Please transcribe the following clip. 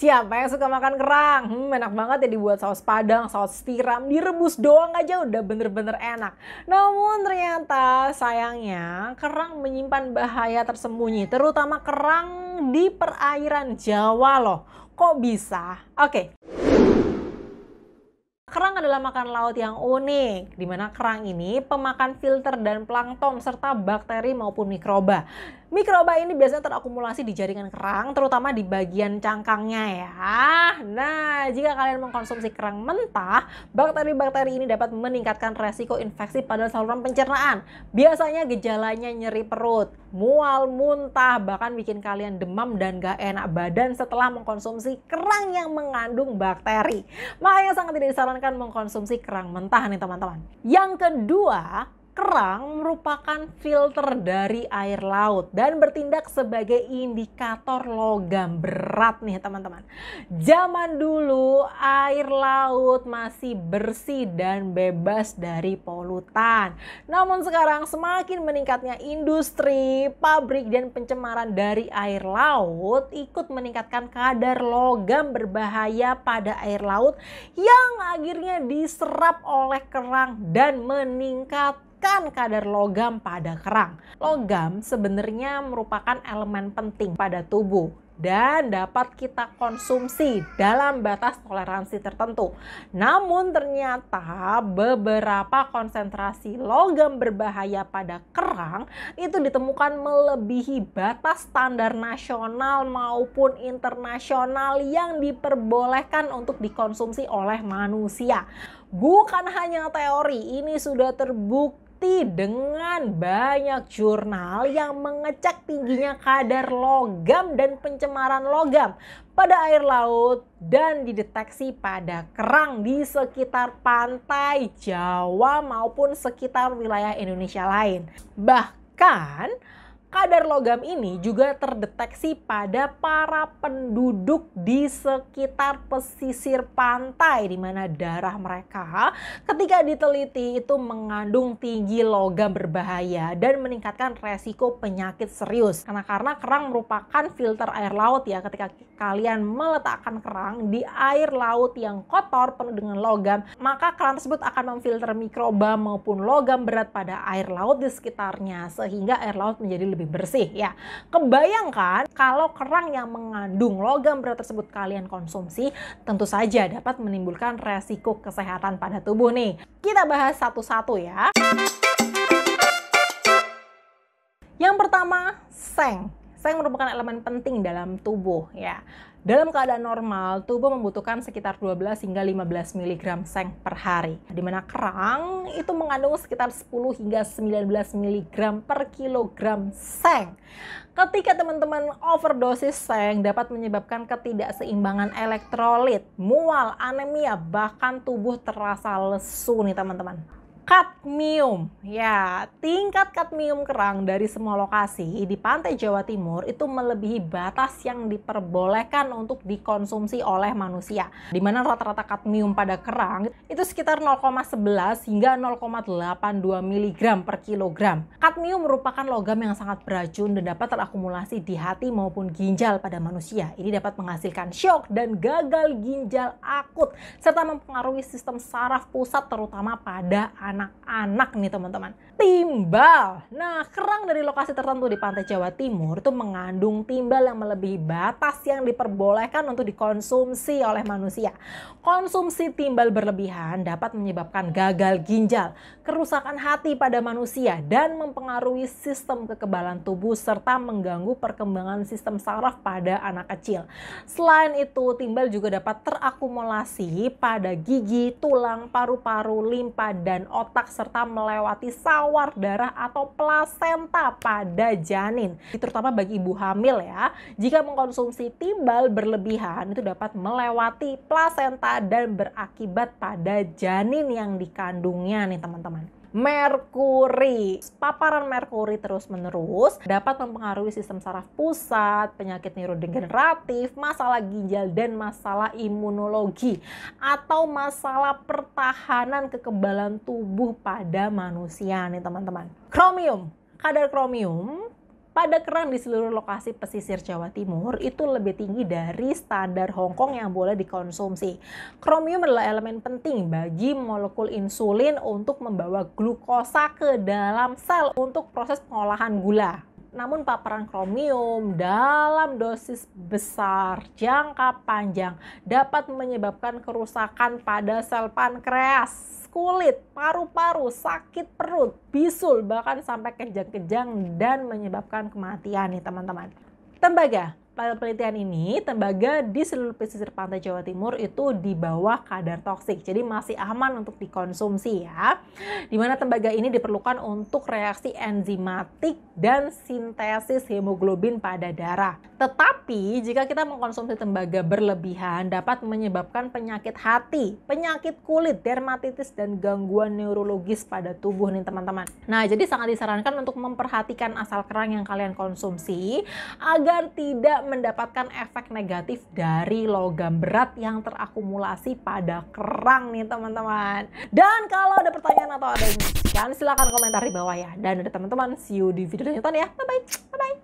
Siapa yang suka makan kerang? Hmm, enak banget ya dibuat saus padang, saus tiram, direbus doang aja udah bener-bener enak. Namun ternyata sayangnya kerang menyimpan bahaya tersembunyi, terutama kerang di perairan Jawa loh. Kok bisa? Oke. Okay. Kerang adalah makan laut yang unik, di mana kerang ini pemakan filter dan plankton serta bakteri maupun mikroba. Mikroba ini biasanya terakumulasi di jaringan kerang, terutama di bagian cangkangnya ya. Nah, jika kalian mengkonsumsi kerang mentah, bakteri-bakteri ini dapat meningkatkan resiko infeksi pada saluran pencernaan. Biasanya gejalanya nyeri perut, mual, muntah, bahkan bikin kalian demam dan gak enak badan setelah mengkonsumsi kerang yang mengandung bakteri. Makanya sangat tidak disarankan mengkonsumsi kerang mentah nih teman-teman. Yang kedua, Kerang merupakan filter dari air laut dan bertindak sebagai indikator logam berat nih teman-teman. Zaman dulu air laut masih bersih dan bebas dari polutan. Namun sekarang semakin meningkatnya industri, pabrik dan pencemaran dari air laut ikut meningkatkan kadar logam berbahaya pada air laut yang akhirnya diserap oleh kerang dan meningkat menekan kadar logam pada kerang. Logam sebenarnya merupakan elemen penting pada tubuh dan dapat kita konsumsi dalam batas toleransi tertentu. Namun ternyata beberapa konsentrasi logam berbahaya pada kerang itu ditemukan melebihi batas standar nasional maupun internasional yang diperbolehkan untuk dikonsumsi oleh manusia. Bukan hanya teori, ini sudah terbukti diikuti dengan banyak jurnal yang mengecek tingginya kadar logam dan pencemaran logam pada air laut dan dideteksi pada kerang di sekitar pantai Jawa maupun sekitar wilayah Indonesia lain. Bahkan Kadar logam ini juga terdeteksi pada para penduduk di sekitar pesisir pantai di mana darah mereka ketika diteliti itu mengandung tinggi logam berbahaya dan meningkatkan resiko penyakit serius. Karena karena kerang merupakan filter air laut ya ketika kalian meletakkan kerang di air laut yang kotor penuh dengan logam, maka kerang tersebut akan memfilter mikroba maupun logam berat pada air laut di sekitarnya sehingga air laut menjadi lebih lebih bersih ya. Kebayangkan kalau kerang yang mengandung logam berat tersebut kalian konsumsi, tentu saja dapat menimbulkan resiko kesehatan pada tubuh nih. Kita bahas satu-satu ya. Yang pertama, seng. Seng merupakan elemen penting dalam tubuh ya. Dalam keadaan normal, tubuh membutuhkan sekitar 12 hingga 15 mg seng per hari. Di mana kerang itu mengandung sekitar 10 hingga 19 mg per kilogram seng. Ketika teman-teman overdosis seng dapat menyebabkan ketidakseimbangan elektrolit, mual, anemia, bahkan tubuh terasa lesu nih teman-teman kadmium. Ya, tingkat kadmium kerang dari semua lokasi di pantai Jawa Timur itu melebihi batas yang diperbolehkan untuk dikonsumsi oleh manusia. Di mana rata-rata kadmium pada kerang itu sekitar 0,11 hingga 0,82 mg per kilogram. Kadmium merupakan logam yang sangat beracun dan dapat terakumulasi di hati maupun ginjal pada manusia. Ini dapat menghasilkan shock dan gagal ginjal akut serta mempengaruhi sistem saraf pusat terutama pada anak anak-anak nih teman-teman. Timbal. Nah, kerang dari lokasi tertentu di pantai Jawa Timur itu mengandung timbal yang melebihi batas yang diperbolehkan untuk dikonsumsi oleh manusia. Konsumsi timbal berlebihan dapat menyebabkan gagal ginjal, kerusakan hati pada manusia, dan mempengaruhi sistem kekebalan tubuh serta mengganggu perkembangan sistem saraf pada anak kecil. Selain itu, timbal juga dapat terakumulasi pada gigi, tulang, paru-paru, limpa, dan otak serta melewati sawar darah atau plasenta pada janin. Terutama bagi ibu hamil ya. Jika mengkonsumsi timbal berlebihan itu dapat melewati plasenta dan berakibat pada janin yang dikandungnya nih teman-teman merkuri. Paparan merkuri terus-menerus dapat mempengaruhi sistem saraf pusat, penyakit neurodegeneratif, masalah ginjal dan masalah imunologi atau masalah pertahanan kekebalan tubuh pada manusia nih teman-teman. Kromium, kadar kromium pada kerang di seluruh lokasi pesisir Jawa Timur itu lebih tinggi dari standar Hong Kong yang boleh dikonsumsi. Kromium adalah elemen penting bagi molekul insulin untuk membawa glukosa ke dalam sel untuk proses pengolahan gula. Namun paparan kromium dalam dosis besar jangka panjang dapat menyebabkan kerusakan pada sel pankreas, kulit, paru-paru, sakit perut, bisul, bahkan sampai kejang-kejang dan menyebabkan kematian nih teman-teman. Tembaga penelitian ini, tembaga di seluruh pesisir pantai Jawa Timur itu di bawah kadar toksik. Jadi masih aman untuk dikonsumsi ya. Dimana tembaga ini diperlukan untuk reaksi enzimatik dan sintesis hemoglobin pada darah. Tetapi jika kita mengkonsumsi tembaga berlebihan dapat menyebabkan penyakit hati, penyakit kulit, dermatitis, dan gangguan neurologis pada tubuh nih teman-teman. Nah jadi sangat disarankan untuk memperhatikan asal kerang yang kalian konsumsi agar tidak mendapatkan efek negatif dari logam berat yang terakumulasi pada kerang nih teman-teman. Dan kalau ada pertanyaan atau ada yang silahkan komentar di bawah ya. Dan dari teman-teman, see you di video selanjutnya ya. Bye-bye. Bye-bye.